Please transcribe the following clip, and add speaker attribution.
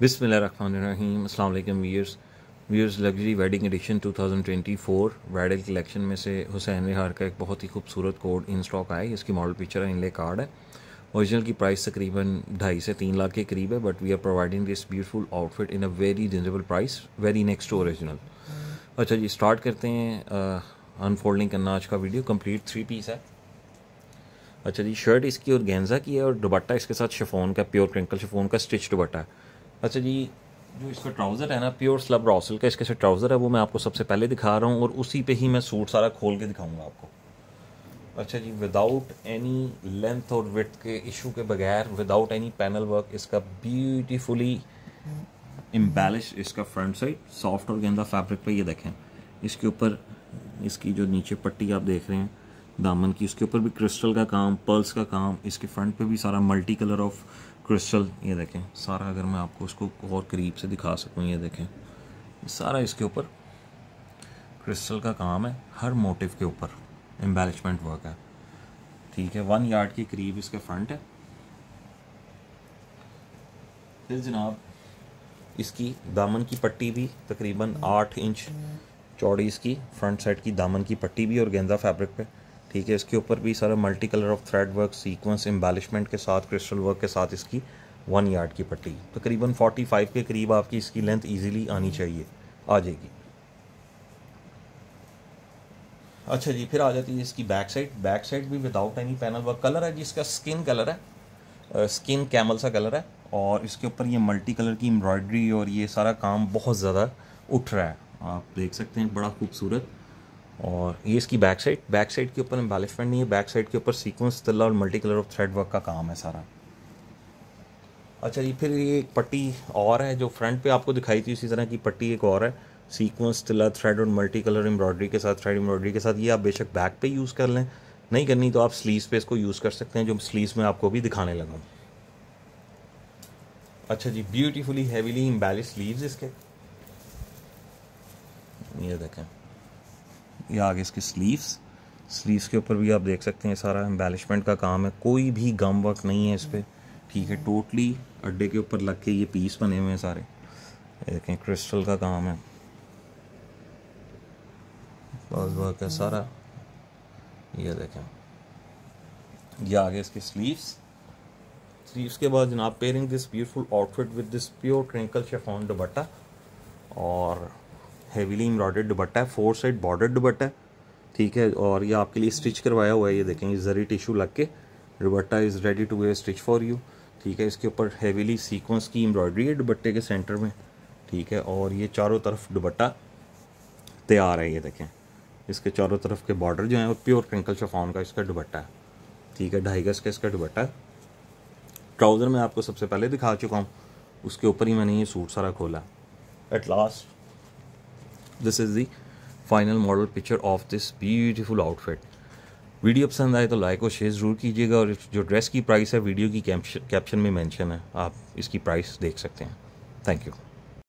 Speaker 1: बिसमिल अस्सलाम वालेकुम viewers viewers luxury wedding edition 2024 bridal collection में से हुसैन विहार का एक बहुत ही खूबसूरत कोड इन स्टॉक आया इसकी मॉडल पिक्चर है इनले कार्ड है ओरिजिनल की प्राइस तकरीबन ढाई से तीन लाख के करीब है but we are providing this beautiful outfit in a very reasonable price very next to original अच्छा जी स्टार्ट करते हैं अनफोल्डिंग करना आज का वीडियो कम्प्लीट थ्री पीस है अच्छा जी शर्ट इसकी और गेंजा की है और दुबट्टा इसके साथ शेफोन का प्योर क्रिंकल शेफोन का स्टिच दुबट्टा है अच्छा जी जो इसका ट्राउज़र है ना प्योर स्लब रॉसल का इसके से ट्राउज़र है वो मैं आपको सबसे पहले दिखा रहा हूँ और उसी पे ही मैं सूट सारा खोल के दिखाऊंगा आपको अच्छा जी विदाउट एनी लेंथ और विथ के इशू के बगैर विदाउट एनी पैनल वर्क इसका ब्यूटीफुली एम्बेलिश इसका फ्रंट साइड सॉफ्ट और गेंदा फैब्रिक पे ये देखें इसके ऊपर इसकी जो नीचे पट्टी आप देख रहे हैं दामन की उसके ऊपर भी क्रिस्टल का काम पर्ल्स का काम इसके फ्रंट पे भी सारा मल्टी कलर ऑफ क्रिस्टल ये देखें सारा अगर मैं आपको उसको और करीब से दिखा सकूँ ये देखें सारा इसके ऊपर क्रिस्टल का काम है हर मोटिव के ऊपर एम्बेलिशमेंट वर्क है ठीक है वन यार्ड के करीब इसके फ्रंट है फिर जनाब इसकी दामन की पट्टी भी तकरीबन आठ इंच चौड़ी इसकी फ्रंट साइड की दामन की पट्टी भी और गेंदा फैब्रिक पे ठीक है इसके ऊपर भी सारा multi colour of thread work sequence embellishment के साथ क्रिस्टल वर्क के साथ इसकी वन यार्ड की पट्टी तकरीबन तो फाइव के करीब आपकी इसकी लेंथ ईजिली आनी चाहिए आ जाएगी अच्छा जी फिर आ जाती है इसकी बैक साइड बैक साइड भी without any panel work colour है जिसका स्किन कलर है स्किन कैमल सा कलर है और इसके ऊपर ये मल्टी कलर की एम्ब्रॉयडरी और ये सारा काम बहुत ज़्यादा उठ रहा है आप देख सकते हैं बड़ा खूबसूरत और ये इसकी बैक साइड बैक साइड के ऊपर एम्बालिशमेंट नहीं है बैक साइड के ऊपर सीक्वेंस तला और multi colour of thread work का काम है सारा अच्छा जी फिर ये एक पट्टी और है जो फ्रंट पे आपको दिखाई थी उसी तरह की पट्टी एक और है सीक्वेंस तिल्ला थ्रेड और मल्टी कलर एम्ब्रॉयडरी के साथ थ्रेड एम्ब्रॉयडरी के साथ ये आप बेशक बैक पे यूज़ कर लें नहीं करनी तो आप स्लीव पे इसको यूज़ कर सकते हैं जो स्लीव में आपको भी दिखाने लगा अच्छा जी ब्यूटीफुली हैवीली एम्बेलिश स्लीव इसके ये देखें या आगे इसकी स्लीव्स स्लीव्स के ऊपर भी आप देख सकते हैं सारा एम्बेलिशमेंट का काम है कोई भी गम वर्क नहीं है इस पर ठीक है टोटली अड्डे के ऊपर लग के ये पीस बने हुए हैं सारे देखें क्रिस्टल का काम है बस वर्क है सारा ये देखें ये आगे इसके स्लीव्स स्लीव्स के बाद जनाब pairing this beautiful outfit with this pure crinkle chiffon dupatta और हैवीली एम्ब्रॉयडर्ड दुपट्टा है फोर साइड बॉर्डर दुपट्टा है ठीक है और ये आपके लिए स्टिच करवाया हुआ है ये देखें जरी टिशू लग के dupatta is ready to wear stitch for you ठीक है इसके ऊपर हैवीली सीक्वेंस की एम्ब्रॉयडरी है दुपट्टे के सेंटर में ठीक है और ये चारों तरफ दुपट्टा तैयार है ये देखें इसके चारों तरफ के बॉर्डर जो हैं वो प्योर क्रिंकल शफाउन का इसका दुपट्टा है ठीक है ढाई गज का इसका दुपट्टा है ट्राउज़र मैं आपको सबसे पहले दिखा चुका हूँ उसके ऊपर ही मैंने ये सूट सारा खोला at last this is the final model picture of this beautiful outfit video पसंद आए तो लाइक और शेयर ज़रूर कीजिएगा और जो ड्रेस की प्राइस है वीडियो की कैप्शन में मेंशन है आप इसकी प्राइस देख सकते हैं थैंक यू